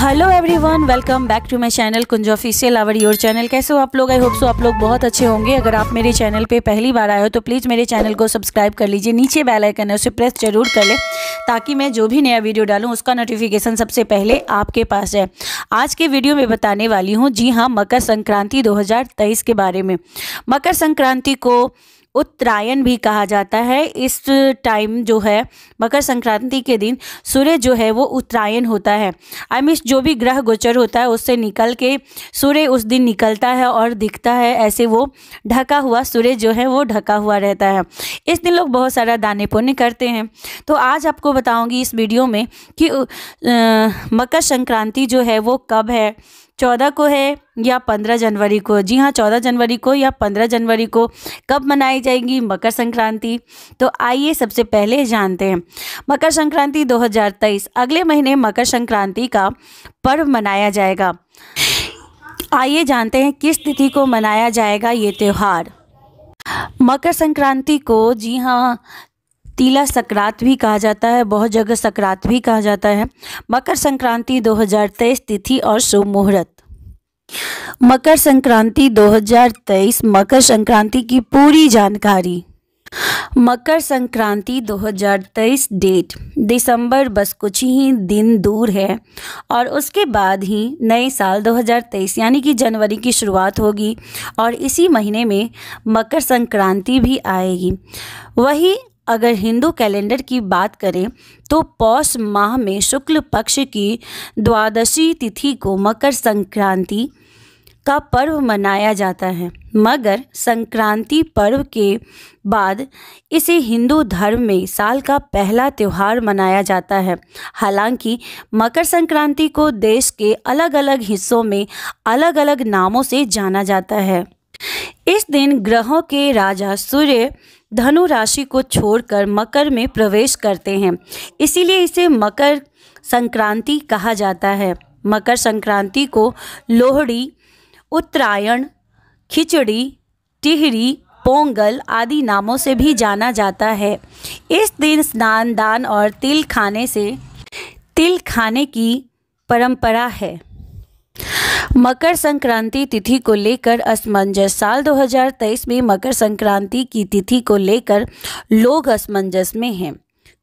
hello everyone welcome back to my channel Kunj official our your channel कैसे हो आप लोग आई होप सो आप लोग बहुत अच्छे होंगे अगर आप मेरे चैनल पे पहली बार आए हो तो प्लीज़ मेरे चैनल को सब्सक्राइब कर लीजिए नीचे बेल आइकन है उसे प्रेस जरूर कर ले ताकि मैं जो भी नया वीडियो डालूँ उसका नोटिफिकेशन सबसे पहले आपके पास जाए आज के वीडियो में बताने वाली हूँ जी हाँ मकर संक्रांति दो के बारे में मकर संक्रांति को उत्तरायण भी कहा जाता है इस टाइम जो है मकर संक्रांति के दिन सूर्य जो है वो उत्तरायण होता है आई मीन जो भी ग्रह गोचर होता है उससे निकल के सूर्य उस दिन निकलता है और दिखता है ऐसे वो ढका हुआ सूर्य जो है वो ढका हुआ रहता है इस दिन लोग बहुत सारा दाने पुण्य करते हैं तो आज आपको बताऊंगी इस वीडियो में कि आ, मकर संक्रांति जो है वो कब है चौदह को है या पंद्रह जनवरी को जी हाँ चौदह जनवरी को या पंद्रह जनवरी को कब मनाई जाएगी मकर संक्रांति तो आइए सबसे पहले जानते हैं मकर संक्रांति 2023 अगले महीने मकर संक्रांति का पर्व मनाया जाएगा आइए जानते हैं किस तिथि को मनाया जाएगा ये त्यौहार मकर संक्रांति को जी हाँ तीला संक्रांत भी कहा जाता है बहुत जगह संक्रांत भी कहा जाता है मकर संक्रांति 2023 तिथि और शुभ मुहूर्त मकर संक्रांति 2023 मकर संक्रांति की पूरी जानकारी मकर संक्रांति 2023 डेट दिसंबर बस कुछ ही दिन दूर है और उसके बाद ही नए साल 2023 यानी कि जनवरी की शुरुआत होगी और इसी महीने में मकर संक्रांति भी आएगी वही अगर हिंदू कैलेंडर की बात करें तो पौष माह में शुक्ल पक्ष की द्वादशी तिथि को मकर संक्रांति का पर्व मनाया जाता है मगर संक्रांति पर्व के बाद इसे हिंदू धर्म में साल का पहला त्यौहार मनाया जाता है हालांकि मकर संक्रांति को देश के अलग अलग हिस्सों में अलग अलग नामों से जाना जाता है इस दिन ग्रहों के राजा सूर्य धनु राशि को छोड़कर मकर में प्रवेश करते हैं इसीलिए इसे मकर संक्रांति कहा जाता है मकर संक्रांति को लोहड़ी उत्तरायण खिचड़ी टिहरी पोंगल आदि नामों से भी जाना जाता है इस दिन स्नान दान और तिल खाने से तिल खाने की परंपरा है मकर संक्रांति तिथि को लेकर असमंजस साल 2023 में मकर संक्रांति की तिथि को लेकर लोग असमंजस में हैं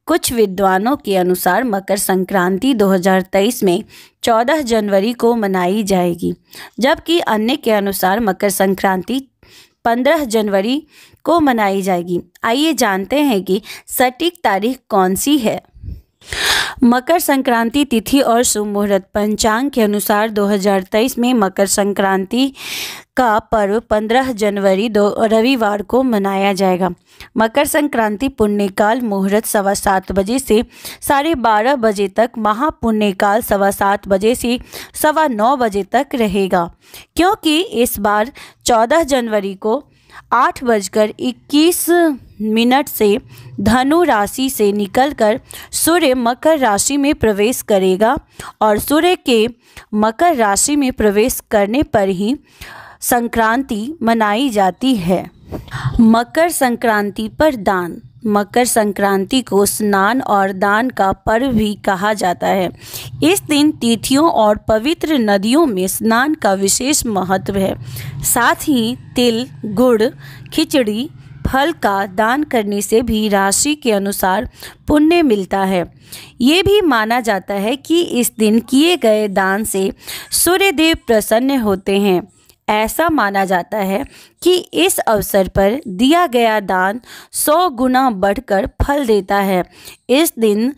कुछ विद्वानों के अनुसार मकर संक्रांति 2023 में 14 जनवरी को मनाई जाएगी जबकि अन्य के अनुसार मकर संक्रांति 15 जनवरी को मनाई जाएगी आइए जानते हैं कि सटीक तारीख कौन सी है मकर संक्रांति तिथि और शुभ मुहूर्त पंचांग के अनुसार 2023 में मकर संक्रांति का पर्व 15 जनवरी दो रविवार को मनाया जाएगा मकर संक्रांति पुण्यकाल मुहूर्त सवा सात बजे से साढ़े बारह बजे तक महापुण्यकाल सवा सात बजे से सवा नौ बजे तक रहेगा क्योंकि इस बार 14 जनवरी को आठ बजकर इक्कीस मिनट से धनु राशि से निकलकर सूर्य मकर राशि में प्रवेश करेगा और सूर्य के मकर राशि में प्रवेश करने पर ही संक्रांति मनाई जाती है मकर संक्रांति पर दान मकर संक्रांति को स्नान और दान का पर्व भी कहा जाता है इस दिन तिथियों और पवित्र नदियों में स्नान का विशेष महत्व है साथ ही तिल गुड़ खिचड़ी फल का दान करने से भी राशि के अनुसार पुण्य मिलता है ये भी माना जाता है कि इस दिन किए गए दान से सूर्यदेव प्रसन्न होते हैं ऐसा माना जाता है कि इस अवसर पर दिया गया दान सौ गुना बढ़कर फल देता है इस दिन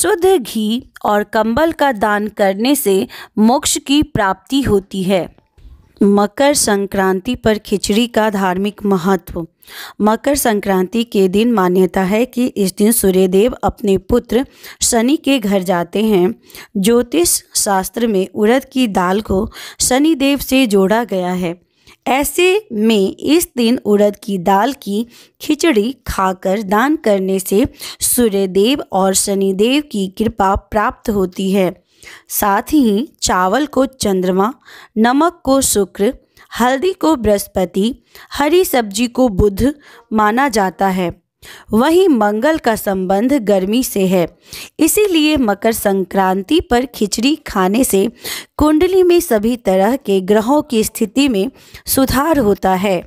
शुद्ध घी और कंबल का दान करने से मोक्ष की प्राप्ति होती है मकर संक्रांति पर खिचड़ी का धार्मिक महत्व मकर संक्रांति के दिन मान्यता है कि इस दिन सूर्यदेव अपने पुत्र शनि के घर जाते हैं ज्योतिष शास्त्र में उड़द की दाल को शनिदेव से जोड़ा गया है ऐसे में इस दिन उड़द की दाल की खिचड़ी खाकर दान करने से सूर्यदेव और शनिदेव की कृपा प्राप्त होती है साथ ही चावल को चंद्रमा नमक को शुक्र हल्दी को बृहस्पति हरी सब्जी को बुध माना जाता है वहीं मंगल का संबंध गर्मी से है इसीलिए मकर संक्रांति पर खिचड़ी खाने से कुंडली में सभी तरह के ग्रहों की स्थिति में सुधार होता है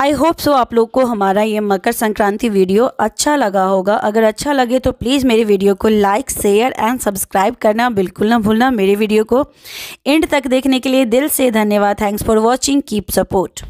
आई होप सो आप लोग को हमारा ये मकर संक्रांति वीडियो अच्छा लगा होगा अगर अच्छा लगे तो प्लीज़ मेरे वीडियो को लाइक शेयर एंड सब्सक्राइब करना बिल्कुल ना भूलना मेरे वीडियो को एंड तक देखने के लिए दिल से धन्यवाद thanks for watching keep support